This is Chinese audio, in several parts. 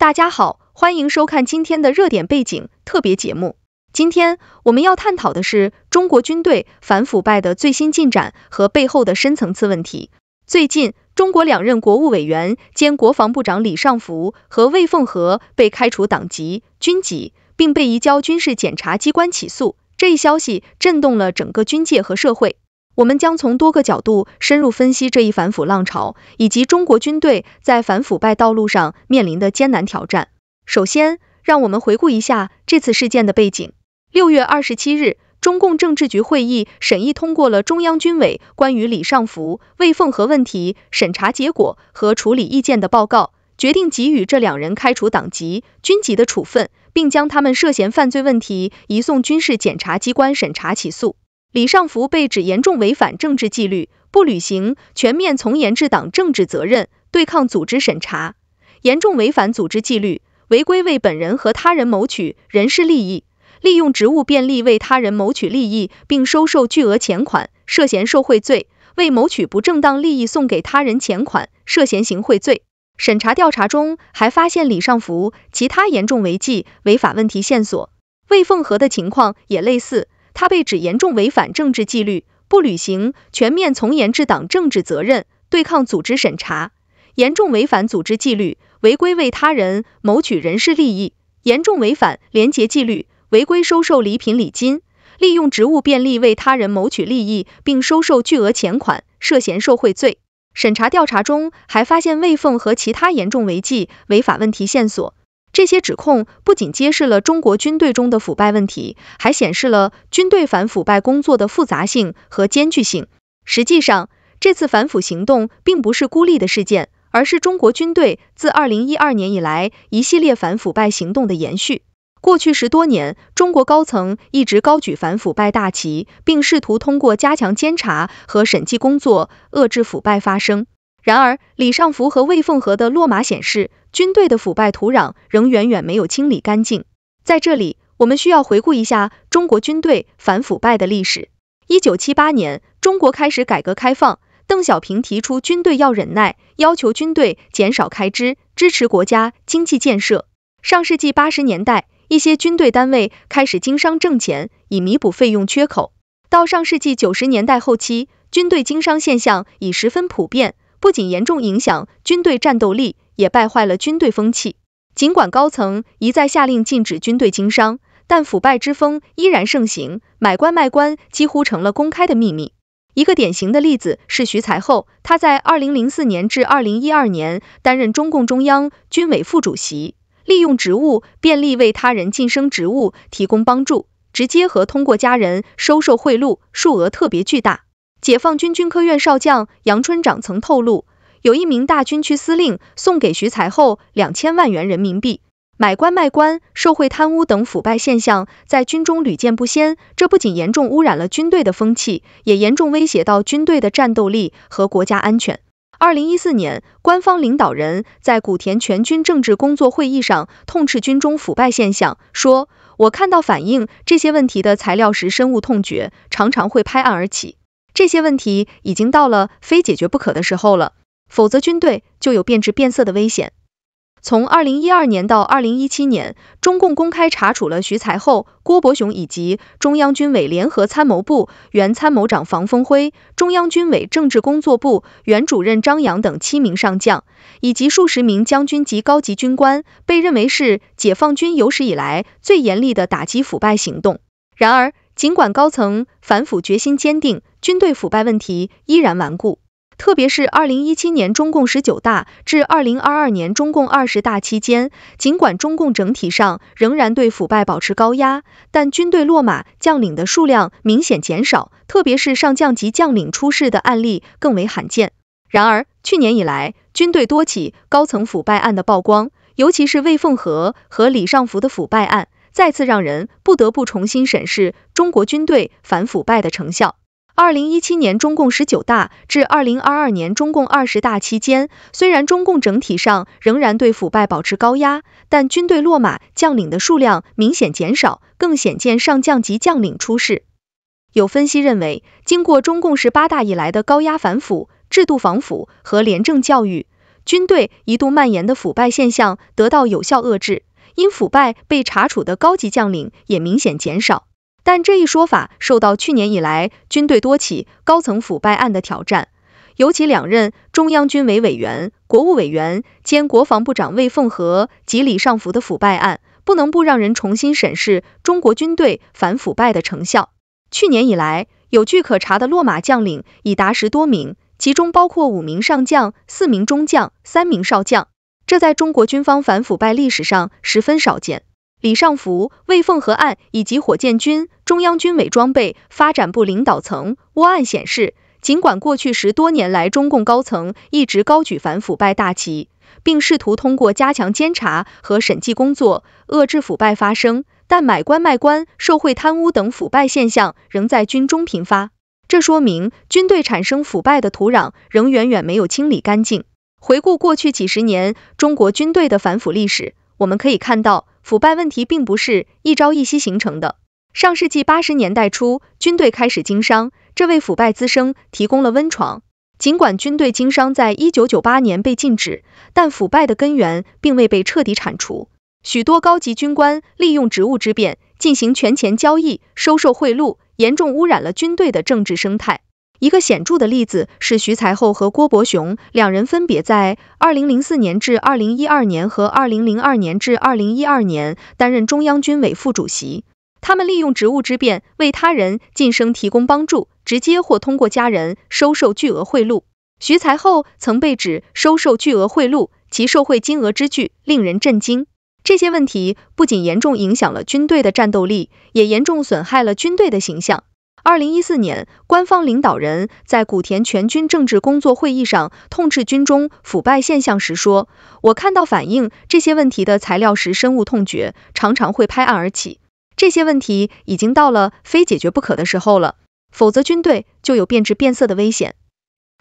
大家好，欢迎收看今天的热点背景特别节目。今天我们要探讨的是中国军队反腐败的最新进展和背后的深层次问题。最近，中国两任国务委员兼国防部长李尚福和魏凤和被开除党籍、军籍，并被移交军事检察机关起诉。这一消息震动了整个军界和社会。我们将从多个角度深入分析这一反腐浪潮以及中国军队在反腐败道路上面临的艰难挑战。首先，让我们回顾一下这次事件的背景。六月二十七日，中共政治局会议审议通过了中央军委关于李尚福、魏凤和问题审查结果和处理意见的报告，决定给予这两人开除党籍、军籍的处分，并将他们涉嫌犯罪问题移送军事检察机关审查起诉。李尚福被指严重违反政治纪律，不履行全面从严治党政治责任，对抗组织审查，严重违反组织纪律，违规为本人和他人谋取人事利益，利用职务便利为他人谋取利益，并收受巨额钱款，涉嫌受贿罪；为谋取不正当利益送给他人钱款，涉嫌行贿罪。审查调查中还发现李尚福其他严重违纪违法问题线索。魏凤和的情况也类似。他被指严重违反政治纪律，不履行全面从严治党政治责任，对抗组织审查；严重违反组织纪律，违规为他人谋取人事利益；严重违反廉洁纪律，违规收受礼品礼金，利用职务便利为他人谋取利益，并收受巨额钱款，涉嫌受贿罪。审查调查中还发现魏凤和其他严重违纪违法问题线索。这些指控不仅揭示了中国军队中的腐败问题，还显示了军队反腐败工作的复杂性和艰巨性。实际上，这次反腐行动并不是孤立的事件，而是中国军队自2012年以来一系列反腐败行动的延续。过去十多年，中国高层一直高举反腐败大旗，并试图通过加强监察和审计工作遏制腐败发生。然而，李尚福和魏凤和的落马显示，军队的腐败土壤仍远远没有清理干净。在这里，我们需要回顾一下中国军队反腐败的历史。一九七八年，中国开始改革开放，邓小平提出军队要忍耐，要求军队减少开支，支持国家经济建设。上世纪八十年代，一些军队单位开始经商挣钱，以弥补费用缺口。到上世纪九十年代后期，军队经商现象已十分普遍。不仅严重影响军队战斗力，也败坏了军队风气。尽管高层一再下令禁止军队经商，但腐败之风依然盛行，买官卖官几乎成了公开的秘密。一个典型的例子是徐才厚，他在二零零四年至二零一二年担任中共中央军委副主席，利用职务便利为他人晋升职务提供帮助，直接和通过家人收受贿赂，数额特别巨大。解放军军科院少将杨春长曾透露，有一名大军区司令送给徐才厚两千万元人民币，买官卖官、受贿贪污等腐败现象在军中屡见不鲜。这不仅严重污染了军队的风气，也严重威胁到军队的战斗力和国家安全。二零一四年，官方领导人在古田全军政治工作会议上痛斥军中腐败现象，说：“我看到反映这些问题的材料时深恶痛绝，常常会拍案而起。”这些问题已经到了非解决不可的时候了，否则军队就有变质变色的危险。从二零一二年到二零一七年，中共公开查处了徐才厚、郭伯雄以及中央军委联合参谋部原参谋长房峰辉、中央军委政治工作部原主任张扬等七名上将，以及数十名将军级高级军官，被认为是解放军有史以来最严厉的打击腐败行动。然而，尽管高层反腐决心坚定，军队腐败问题依然顽固，特别是二零一七年中共十九大至二零二二年中共二十大期间，尽管中共整体上仍然对腐败保持高压，但军队落马将领的数量明显减少，特别是上将级将领出事的案例更为罕见。然而，去年以来，军队多起高层腐败案的曝光，尤其是魏凤和和李尚福的腐败案，再次让人不得不重新审视中国军队反腐败的成效。二零一七年中共十九大至二零二二年中共二十大期间，虽然中共整体上仍然对腐败保持高压，但军队落马将领的数量明显减少，更显见上将级将领出事。有分析认为，经过中共十八大以来的高压反腐、制度防腐和廉政教育，军队一度蔓延的腐败现象得到有效遏制，因腐败被查处的高级将领也明显减少。但这一说法受到去年以来军队多起高层腐败案的挑战，尤其两任中央军委委员、国务委员兼国防部长魏凤和及李尚福的腐败案，不能不让人重新审视中国军队反腐败的成效。去年以来，有据可查的落马将领已达十多名，其中包括五名上将、四名中将、三名少将，这在中国军方反腐败历史上十分少见。李尚福、魏凤和案以及火箭军中央军委装备发展部领导层窝案显示，尽管过去十多年来，中共高层一直高举反腐败大旗，并试图通过加强监察和审计工作遏制腐败发生，但买官卖官、受贿贪污等腐败现象仍在军中频发。这说明军队产生腐败的土壤仍远远没有清理干净。回顾过去几十年中国军队的反腐历史，我们可以看到。腐败问题并不是一朝一夕形成的。上世纪八十年代初，军队开始经商，这为腐败滋生提供了温床。尽管军队经商在一九九八年被禁止，但腐败的根源并未被彻底铲除。许多高级军官利用职务之便进行权钱交易、收受贿赂，严重污染了军队的政治生态。一个显著的例子是徐才厚和郭伯雄两人分别在二零零四年至二零一二年和二零零二年至二零一二年担任中央军委副主席。他们利用职务之便为他人晋升提供帮助，直接或通过家人收受巨额贿赂。徐才厚曾被指收受巨额贿赂，其受贿金额之巨令人震惊。这些问题不仅严重影响了军队的战斗力，也严重损害了军队的形象。二零一四年，官方领导人在古田全军政治工作会议上痛斥军中腐败现象时说：“我看到反映这些问题的材料时，深恶痛绝，常常会拍案而起。这些问题已经到了非解决不可的时候了，否则军队就有变质变色的危险。”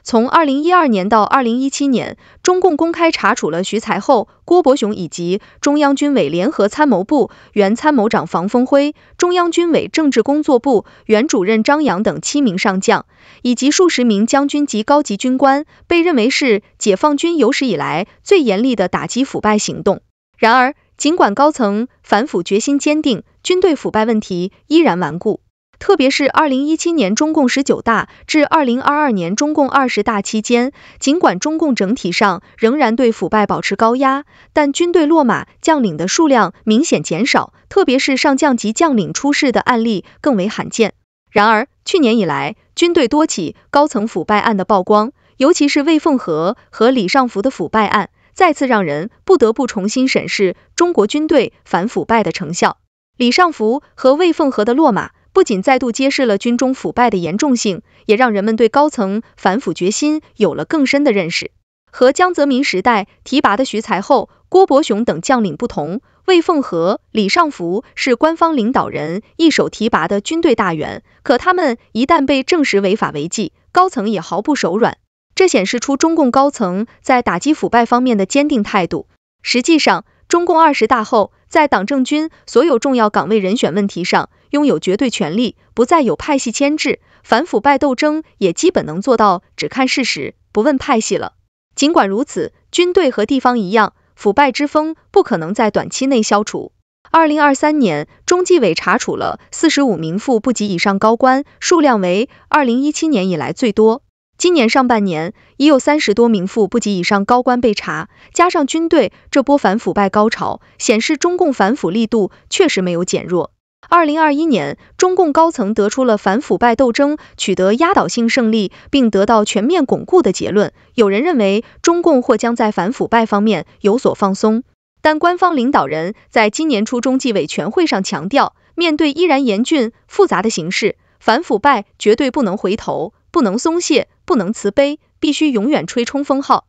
从二零一二年到二零一七年，中共公开查处了徐才厚、郭伯雄以及中央军委联合参谋部原参谋长房峰辉、中央军委政治工作部原主任张扬等七名上将，以及数十名将军级高级军官，被认为是解放军有史以来最严厉的打击腐败行动。然而，尽管高层反腐决心坚定，军队腐败问题依然顽固。特别是二零一七年中共十九大至二零二二年中共二十大期间，尽管中共整体上仍然对腐败保持高压，但军队落马将领的数量明显减少，特别是上将级将领出事的案例更为罕见。然而，去年以来，军队多起高层腐败案的曝光，尤其是魏凤和和李尚福的腐败案，再次让人不得不重新审视中国军队反腐败的成效。李尚福和魏凤和的落马。不仅再度揭示了军中腐败的严重性，也让人们对高层反腐决心有了更深的认识。和江泽民时代提拔的徐才厚、郭伯雄等将领不同，魏凤和、李尚福是官方领导人一手提拔的军队大员，可他们一旦被证实违法违纪，高层也毫不手软。这显示出中共高层在打击腐败方面的坚定态度。实际上，中共二十大后，在党政军所有重要岗位人选问题上，拥有绝对权力，不再有派系牵制，反腐败斗争也基本能做到只看事实，不问派系了。尽管如此，军队和地方一样，腐败之风不可能在短期内消除。二零二三年，中纪委查处了四十五名副部级以上高官，数量为二零一七年以来最多。今年上半年已有三十多名副部级以上高官被查，加上军队，这波反腐败高潮显示，中共反腐力度确实没有减弱。二零二一年，中共高层得出了反腐败斗争取得压倒性胜利，并得到全面巩固的结论。有人认为，中共或将在反腐败方面有所放松，但官方领导人在今年初中纪委全会上强调，面对依然严峻复杂的形势，反腐败绝对不能回头，不能松懈，不能慈悲，必须永远吹冲锋号。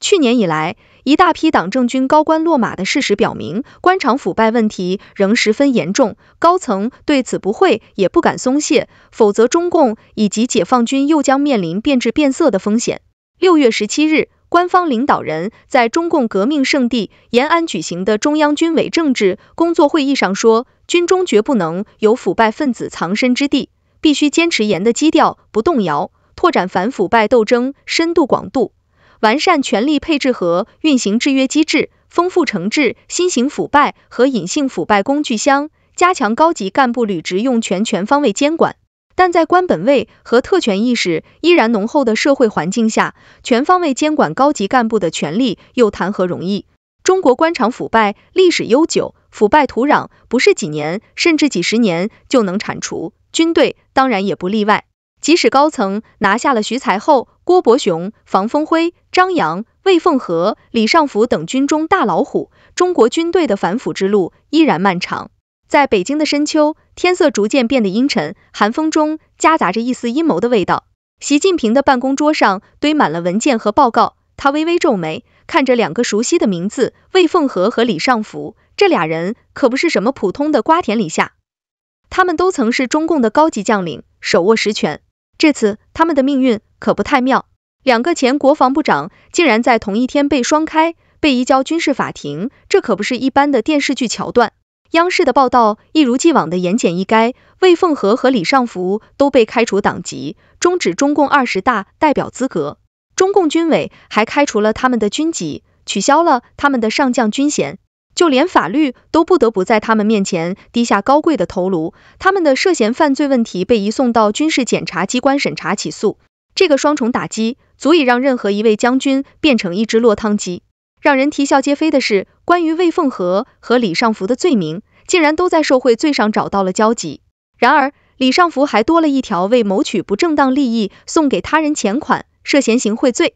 去年以来，一大批党政军高官落马的事实表明，官场腐败问题仍十分严重。高层对此不会也不敢松懈，否则中共以及解放军又将面临变质变色的风险。六月十七日，官方领导人在中共革命圣地延安举行的中央军委政治工作会议上说：“军中绝不能有腐败分子藏身之地，必须坚持严的基调不动摇，拓展反腐败斗争深度广度。”完善权力配置和运行制约机制，丰富惩治新型腐败和隐性腐败工具箱，加强高级干部履职用权全方位监管。但在官本位和特权意识依然浓厚的社会环境下，全方位监管高级干部的权利又谈何容易？中国官场腐败历史悠久，腐败土壤不是几年，甚至几十年就能铲除，军队当然也不例外。即使高层拿下了徐才厚、郭伯雄、房峰辉、张扬、魏凤和、李尚福等军中大老虎，中国军队的反腐之路依然漫长。在北京的深秋，天色逐渐变得阴沉，寒风中夹杂着一丝阴谋的味道。习近平的办公桌上堆满了文件和报告，他微微皱眉，看着两个熟悉的名字魏凤和和李尚福。这俩人可不是什么普通的瓜田李下，他们都曾是中共的高级将领，手握实权。这次他们的命运可不太妙，两个前国防部长竟然在同一天被双开，被移交军事法庭，这可不是一般的电视剧桥段。央视的报道一如既往的言简意赅，魏凤和和李尚福都被开除党籍，终止中共二十大代表资格，中共军委还开除了他们的军籍，取消了他们的上将军衔。就连法律都不得不在他们面前低下高贵的头颅，他们的涉嫌犯罪问题被移送到军事检察机关审查起诉，这个双重打击足以让任何一位将军变成一只落汤鸡。让人啼笑皆非的是，关于魏凤和和李尚福的罪名，竟然都在受贿罪上找到了交集。然而，李尚福还多了一条为谋取不正当利益送给他人钱款，涉嫌行贿罪。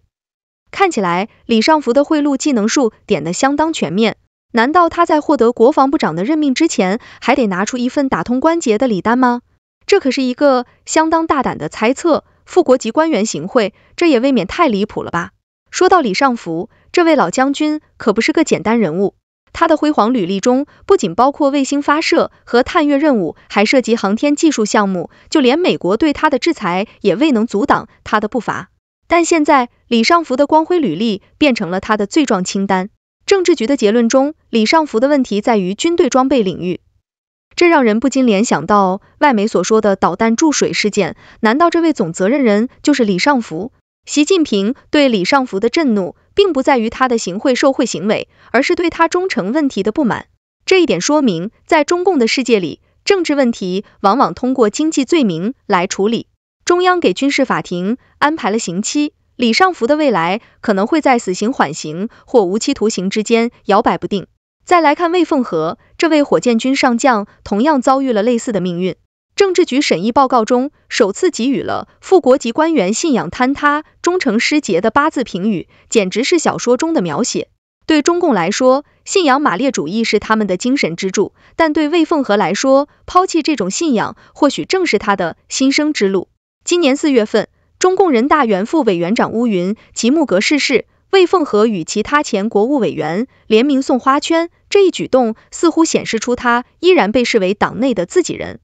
看起来，李尚福的贿赂技能术点得相当全面。难道他在获得国防部长的任命之前，还得拿出一份打通关节的礼单吗？这可是一个相当大胆的猜测。副国级官员行贿，这也未免太离谱了吧？说到李尚福，这位老将军可不是个简单人物。他的辉煌履历中不仅包括卫星发射和探月任务，还涉及航天技术项目，就连美国对他的制裁也未能阻挡他的步伐。但现在，李尚福的光辉履历变成了他的罪状清单。政治局的结论中，李尚福的问题在于军队装备领域，这让人不禁联想到外媒所说的导弹注水事件。难道这位总责任人就是李尚福？习近平对李尚福的震怒，并不在于他的行贿受贿行为，而是对他忠诚问题的不满。这一点说明，在中共的世界里，政治问题往往通过经济罪名来处理。中央给军事法庭安排了刑期。李尚福的未来可能会在死刑、缓刑或无期徒刑之间摇摆不定。再来看魏凤和，这位火箭军上将同样遭遇了类似的命运。政治局审议报告中首次给予了副国级官员“信仰坍塌、忠诚失节”的八字评语，简直是小说中的描写。对中共来说，信仰马列主义是他们的精神支柱，但对魏凤和来说，抛弃这种信仰或许正是他的新生之路。今年四月份。中共人大原副委员长乌云其木格逝世，魏凤和与其他前国务委员联名送花圈，这一举动似乎显示出他依然被视为党内的自己人。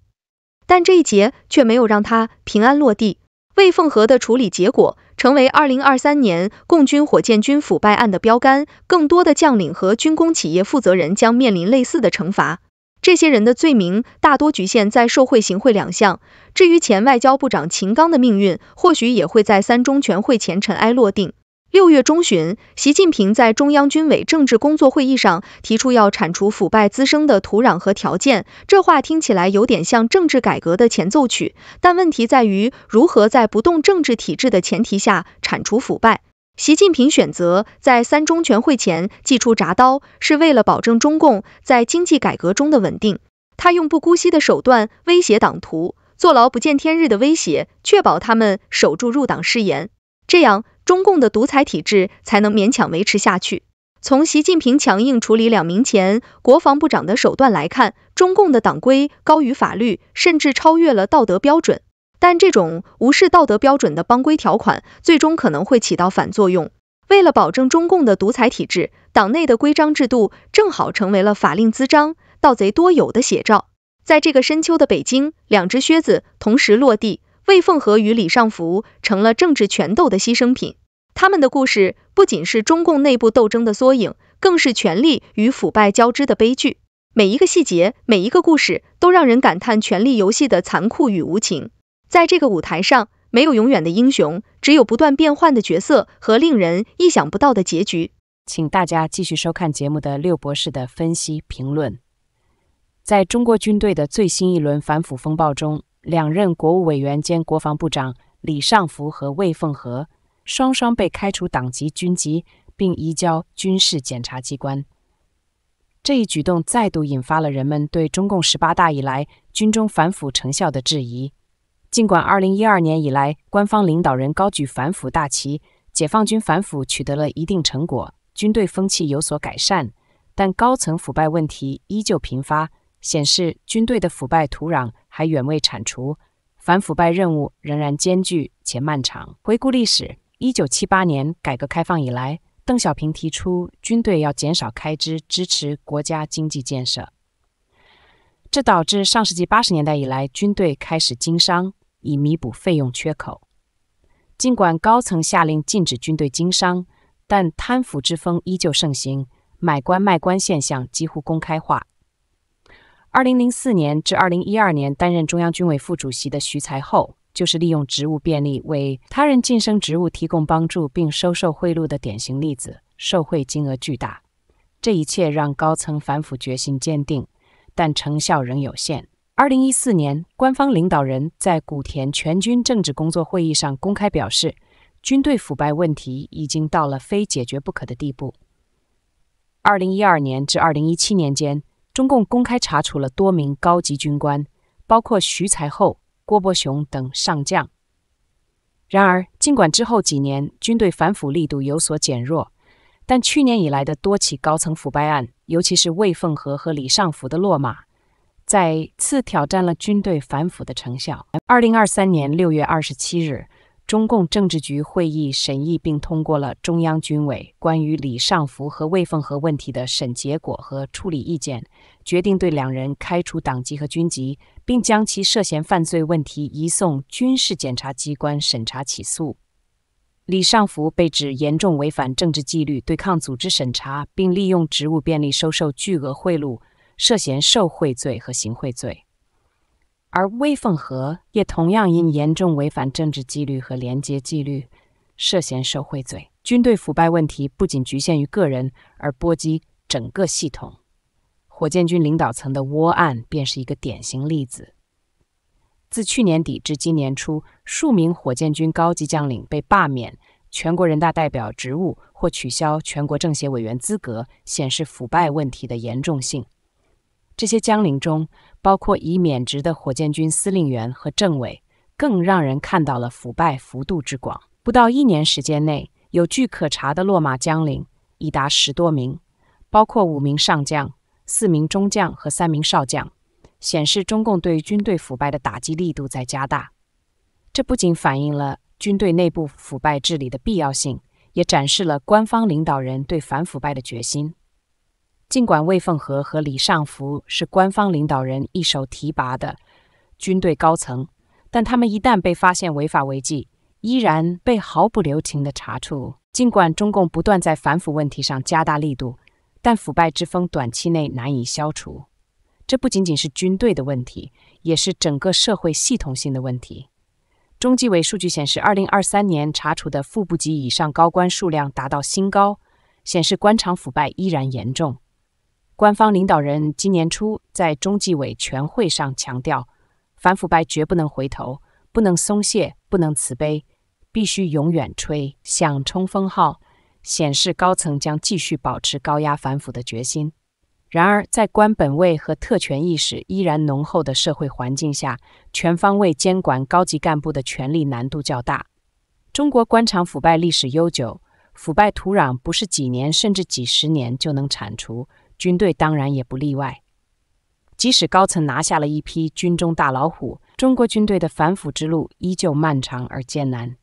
但这一劫却没有让他平安落地，魏凤和的处理结果成为二零二三年共军火箭军腐败案的标杆，更多的将领和军工企业负责人将面临类似的惩罚。这些人的罪名大多局限在受贿、行贿两项。至于前外交部长秦刚的命运，或许也会在三中全会前尘埃落定。六月中旬，习近平在中央军委政治工作会议上提出要铲除腐败滋生的土壤和条件，这话听起来有点像政治改革的前奏曲。但问题在于，如何在不动政治体制的前提下铲除腐败？习近平选择在三中全会前祭出铡刀，是为了保证中共在经济改革中的稳定。他用不姑息的手段威胁党徒，坐牢不见天日的威胁，确保他们守住入党誓言，这样中共的独裁体制才能勉强维持下去。从习近平强硬处理两名前国防部长的手段来看，中共的党规高于法律，甚至超越了道德标准。但这种无视道德标准的帮规条款，最终可能会起到反作用。为了保证中共的独裁体制，党内的规章制度正好成为了法令滋章、盗贼多有的写照。在这个深秋的北京，两只靴子同时落地，魏凤和与李尚福成了政治权斗的牺牲品。他们的故事不仅是中共内部斗争的缩影，更是权力与腐败交织的悲剧。每一个细节，每一个故事，都让人感叹权力游戏的残酷与无情。在这个舞台上，没有永远的英雄，只有不断变换的角色和令人意想不到的结局。请大家继续收看节目的六博士的分析评论。在中国军队的最新一轮反腐风暴中，两任国务委员兼国防部长李尚福和魏凤和双双被开除党籍、军籍，并移交军事检察机关。这一举动再度引发了人们对中共十八大以来军中反腐成效的质疑。尽管2012年以来，官方领导人高举反腐大旗，解放军反腐取得了一定成果，军队风气有所改善，但高层腐败问题依旧频发，显示军队的腐败土壤还远未铲除，反腐败任务仍然艰巨且漫长。回顾历史，1978年改革开放以来，邓小平提出军队要减少开支，支持国家经济建设。这导致上世纪八十年代以来，军队开始经商以弥补费用缺口。尽管高层下令禁止军队经商，但贪腐之风依旧盛行，买官卖官现象几乎公开化。二零零四年至二零一二年担任中央军委副主席的徐才厚，就是利用职务便利为他人晋升职务提供帮助并收受贿赂的典型例子，受贿金额巨大。这一切让高层反腐决心坚定。但成效仍有限。二零一四年，官方领导人在古田全军政治工作会议上公开表示，军队腐败问题已经到了非解决不可的地步。二零一二年至二零一七年间，中共公开查处了多名高级军官，包括徐才厚、郭伯雄等上将。然而，尽管之后几年军队反腐力度有所减弱。但去年以来的多起高层腐败案，尤其是魏凤和和李尚福的落马，再次挑战了军队反腐的成效。二零二三年六月二十七日，中共政治局会议审议并通过了中央军委关于李尚福和魏凤和问题的审结果和处理意见，决定对两人开除党籍和军籍，并将其涉嫌犯罪问题移送军事检察机关审查起诉。李尚福被指严重违反政治纪律，对抗组织审查，并利用职务便利收受巨额贿赂，涉嫌受贿罪和行贿罪。而魏凤和也同样因严重违反政治纪律和廉洁纪律，涉嫌受贿罪。军队腐败问题不仅局限于个人，而波及整个系统。火箭军领导层的窝案便是一个典型例子。自去年底至今年初，数名火箭军高级将领被罢免全国人大代表职务或取消全国政协委员资格，显示腐败问题的严重性。这些将领中，包括已免职的火箭军司令员和政委，更让人看到了腐败幅度之广。不到一年时间内，有据可查的落马将领已达十多名，包括五名上将、四名中将和三名少将。显示中共对军队腐败的打击力度在加大，这不仅反映了军队内部腐败治理的必要性，也展示了官方领导人对反腐败的决心。尽管魏凤和和李尚福是官方领导人一手提拔的军队高层，但他们一旦被发现违法违纪，依然被毫不留情地查处。尽管中共不断在反腐问题上加大力度，但腐败之风短期内难以消除。这不仅仅是军队的问题，也是整个社会系统性的问题。中纪委数据显示，二零二三年查处的副部级以上高官数量达到新高，显示官场腐败依然严重。官方领导人今年初在中纪委全会上强调，反腐败绝不能回头，不能松懈，不能慈悲，必须永远吹响冲锋号，显示高层将继续保持高压反腐的决心。然而，在官本位和特权意识依然浓厚的社会环境下，全方位监管高级干部的权力难度较大。中国官场腐败历史悠久，腐败土壤不是几年甚至几十年就能铲除，军队当然也不例外。即使高层拿下了一批军中大老虎，中国军队的反腐之路依旧漫长而艰难。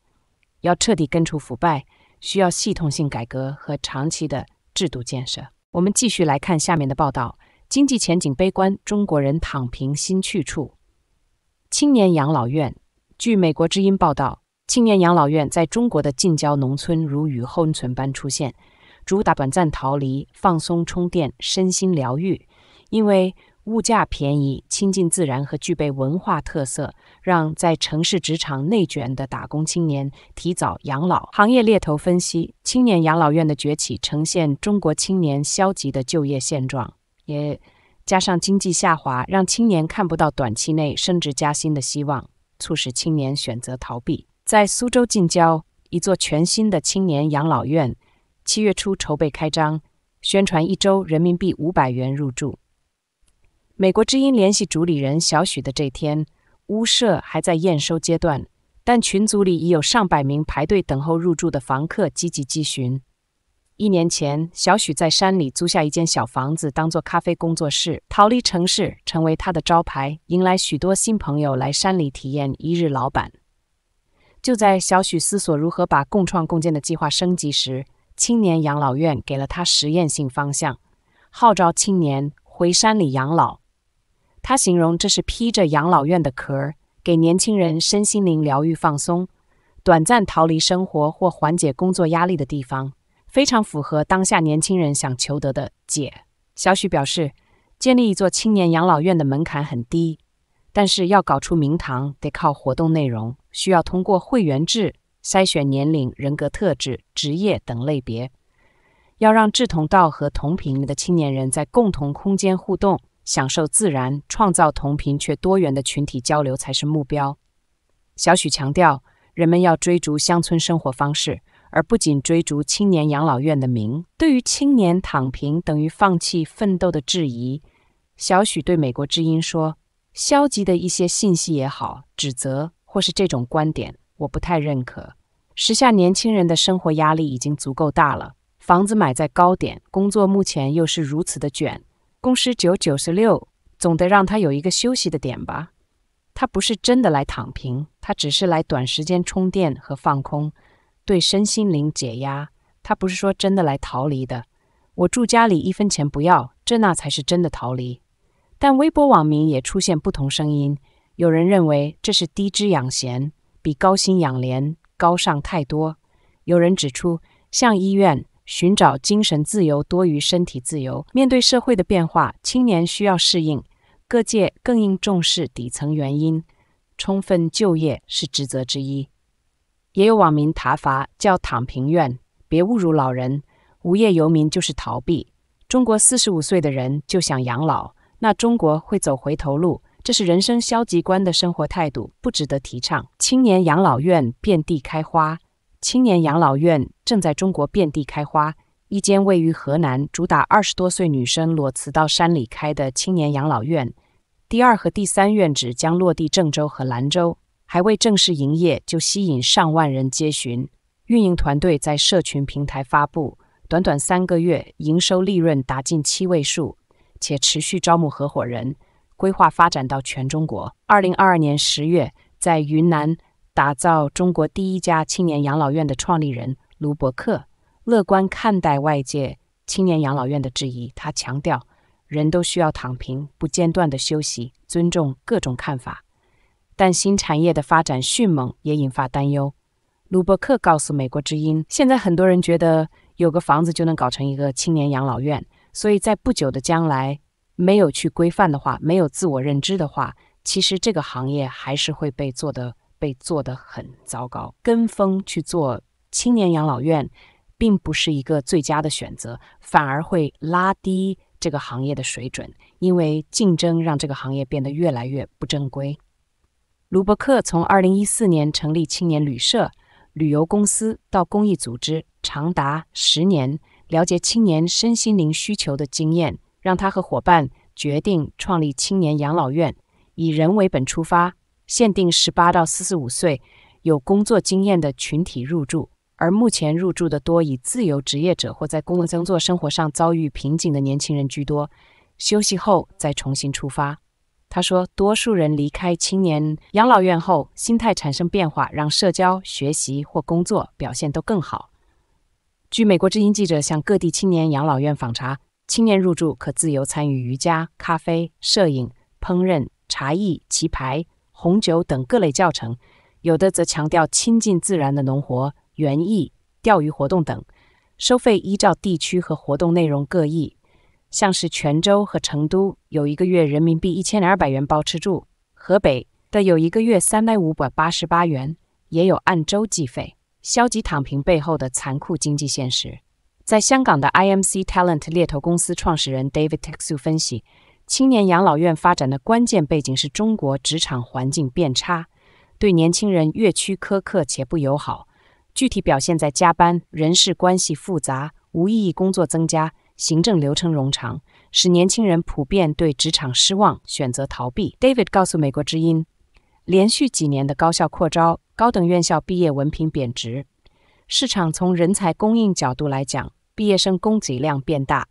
要彻底根除腐败，需要系统性改革和长期的制度建设。我们继续来看下面的报道：经济前景悲观，中国人躺平新去处——青年养老院。据美国之音报道，青年养老院在中国的近郊农村如雨后春般出现，主打短暂逃离、放松充电、身心疗愈，因为。物价便宜、亲近自然和具备文化特色，让在城市职场内卷的打工青年提早养老。行业猎头分析，青年养老院的崛起呈现中国青年消极的就业现状，也加上经济下滑，让青年看不到短期内升职加薪的希望，促使青年选择逃避。在苏州近郊，一座全新的青年养老院，七月初筹备开张，宣传一周人民币五百元入住。美国知音联系主理人小许的这天，屋舍还在验收阶段，但群组里已有上百名排队等候入住的房客积极咨询。一年前，小许在山里租下一间小房子，当做咖啡工作室，逃离城市，成为他的招牌，迎来许多新朋友来山里体验一日老板。就在小许思索如何把共创共建的计划升级时，青年养老院给了他实验性方向，号召青年回山里养老。他形容这是披着养老院的壳，给年轻人身心灵疗愈、放松、短暂逃离生活或缓解工作压力的地方，非常符合当下年轻人想求得的解。小许表示，建立一座青年养老院的门槛很低，但是要搞出名堂，得靠活动内容，需要通过会员制筛选年龄、人格特质、职业等类别，要让志同道合、同频的青年人在共同空间互动。享受自然，创造同频却多元的群体交流才是目标。小许强调，人们要追逐乡村生活方式，而不仅追逐青年养老院的名。对于青年躺平等于放弃奋斗的质疑，小许对美国之音说：“消极的一些信息也好，指责或是这种观点，我不太认可。时下年轻人的生活压力已经足够大了，房子买在高点，工作目前又是如此的卷。”公司九九十六，总得让他有一个休息的点吧。他不是真的来躺平，他只是来短时间充电和放空，对身心灵解压。他不是说真的来逃离的。我住家里一分钱不要，这那才是真的逃离。但微博网民也出现不同声音，有人认为这是低脂养闲，比高薪养廉高尚太多。有人指出，像医院。寻找精神自由多于身体自由。面对社会的变化，青年需要适应，各界更应重视底层原因。充分就业是职责之一。也有网民塔伐，叫躺平院，别侮辱老人。无业游民就是逃避。中国四十五岁的人就想养老，那中国会走回头路？这是人生消极观的生活态度，不值得提倡。青年养老院遍地开花。青年养老院正在中国遍地开花。一间位于河南、主打二十多岁女生裸辞到山里开的青年养老院，第二和第三院址将落地郑州和兰州，还未正式营业就吸引上万人接巡。运营团队在社群平台发布，短短三个月，营收利润达近七位数，且持续招募合伙人，规划发展到全中国。二零二二年十月，在云南。打造中国第一家青年养老院的创立人卢伯克乐观看待外界青年养老院的质疑。他强调，人都需要躺平、不间断的休息，尊重各种看法。但新产业的发展迅猛，也引发担忧。卢伯克告诉《美国之音》，现在很多人觉得有个房子就能搞成一个青年养老院，所以在不久的将来，没有去规范的话，没有自我认知的话，其实这个行业还是会被做的。被做得很糟糕，跟风去做青年养老院，并不是一个最佳的选择，反而会拉低这个行业的水准。因为竞争让这个行业变得越来越不正规。卢伯克从二零一四年成立青年旅社旅游公司到公益组织，长达十年，了解青年身心灵需求的经验，让他和伙伴决定创立青年养老院，以人为本出发。限定十八到四十五岁有工作经验的群体入住，而目前入住的多以自由职业者或在工作、工作生活上遭遇瓶颈的年轻人居多。休息后再重新出发，他说，多数人离开青年养老院后，心态产生变化，让社交、学习或工作表现都更好。据美国之音记者向各地青年养老院访查，青年入住可自由参与瑜伽、咖啡、摄影、烹饪、茶艺、棋牌。红酒等各类教程，有的则强调亲近自然的农活、园艺、钓鱼活动等。收费依照地区和活动内容各异，像是泉州和成都有一个月人民币一千两百元包吃住，河北的有一个月三百五百八十八元，也有按周计费。消极躺平背后的残酷经济现实，在香港的 IMC Talent 猎头公司创始人 David t e x e i 分析。青年养老院发展的关键背景是中国职场环境变差，对年轻人越趋苛刻且不友好。具体表现在加班、人事关系复杂、无意义工作增加、行政流程冗长，使年轻人普遍对职场失望，选择逃避。David 告诉美国之音，连续几年的高校扩招，高等院校毕业文凭贬值，市场从人才供应角度来讲，毕业生供给量变大，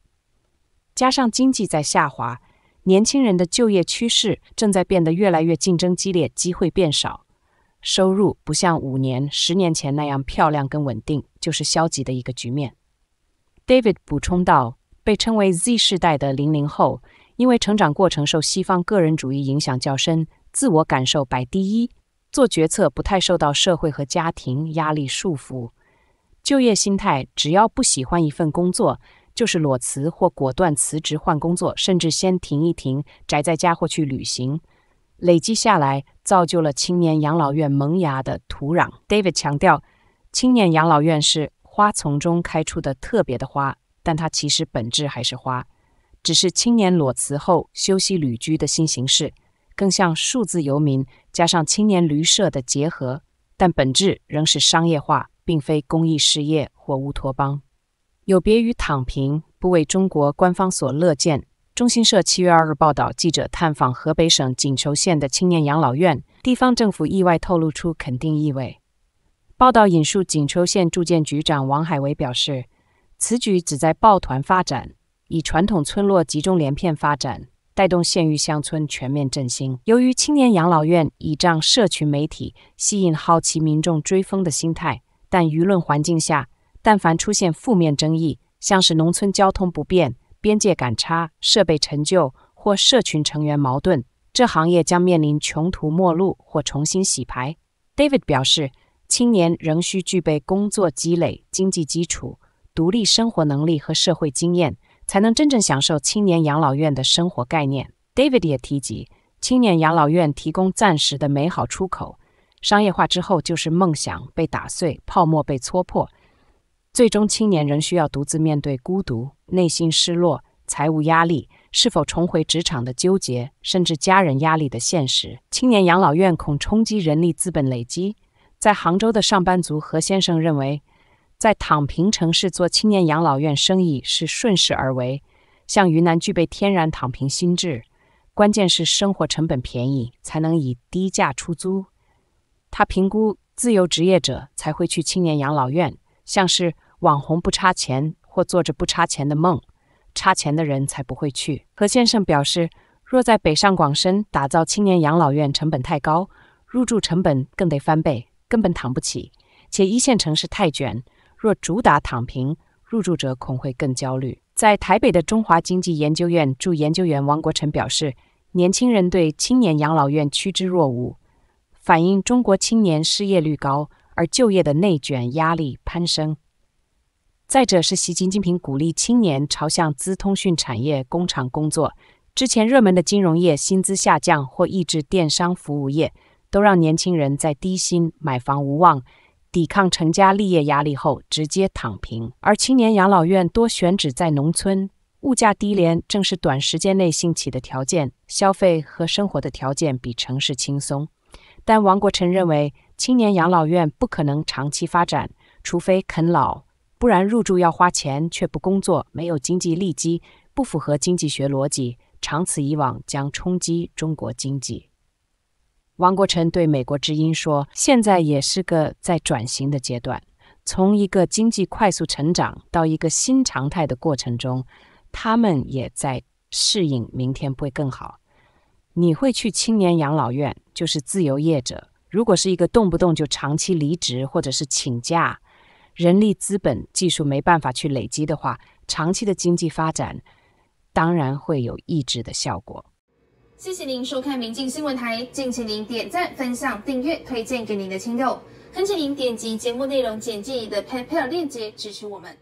加上经济在下滑。年轻人的就业趋势正在变得越来越竞争激烈，机会变少，收入不像五年、十年前那样漂亮跟稳定，就是消极的一个局面。David 补充道：“被称为 Z 世代的零零后，因为成长过程受西方个人主义影响较深，自我感受摆第一，做决策不太受到社会和家庭压力束缚，就业心态只要不喜欢一份工作。”就是裸辞或果断辞职换工作，甚至先停一停，宅在家或去旅行，累积下来，造就了青年养老院萌芽的土壤。David 强调，青年养老院是花丛中开出的特别的花，但它其实本质还是花，只是青年裸辞后休息旅居的新形式，更像数字游民加上青年旅社的结合，但本质仍是商业化，并非公益事业或乌托邦。有别于躺平，不为中国官方所乐见。中新社七月二日报道，记者探访河北省景州县的青年养老院，地方政府意外透露出肯定意味。报道引述景州县住建局长王海维表示，此举旨在抱团发展，以传统村落集中连片发展，带动县域乡村全面振兴。由于青年养老院倚仗社群媒体，吸引好奇民众追风的心态，但舆论环境下。但凡出现负面争议，像是农村交通不便、边界感差、设备陈旧或社群成员矛盾，这行业将面临穷途末路或重新洗牌。David 表示，青年仍需具备工作积累、经济基础、独立生活能力和社会经验，才能真正享受青年养老院的生活概念。David 也提及，青年养老院提供暂时的美好出口，商业化之后就是梦想被打碎、泡沫被戳破。最终，青年仍需要独自面对孤独、内心失落、财务压力、是否重回职场的纠结，甚至家人压力的现实。青年养老院恐冲击人力资本累积。在杭州的上班族何先生认为，在躺平城市做青年养老院生意是顺势而为。像云南具备天然躺平心智，关键是生活成本便宜，才能以低价出租。他评估，自由职业者才会去青年养老院。像是网红不差钱，或做着不差钱的梦，差钱的人才不会去。何先生表示，若在北上广深打造青年养老院，成本太高，入住成本更得翻倍，根本躺不起。且一线城市太卷，若主打躺平，入住者恐会更焦虑。在台北的中华经济研究院驻研究员王国成表示，年轻人对青年养老院趋之若鹜，反映中国青年失业率高。而就业的内卷压力攀升，再者是习近平鼓励青年朝向资通讯产业工厂工作，之前热门的金融业薪资下降或抑制电商服务业，都让年轻人在低薪、买房无望、抵抗成家立业压力后直接躺平。而青年养老院多选址在农村，物价低廉，正是短时间内兴起的条件，消费和生活的条件比城市轻松。但王国成认为。青年养老院不可能长期发展，除非啃老，不然入住要花钱却不工作，没有经济利基，不符合经济学逻辑。长此以往将冲击中国经济。王国成对美国之音说：“现在也是个在转型的阶段，从一个经济快速成长到一个新常态的过程中，他们也在适应。明天会更好。你会去青年养老院，就是自由业者。”如果是一个动不动就长期离职或者是请假，人力资本技术没办法去累积的话，长期的经济发展当然会有抑制的效果。谢谢您收看明镜新闻台，敬请您点赞、分享、订阅、推荐给您的亲友，恳请您点击节目内容简介里的 PayPal 链接支持我们。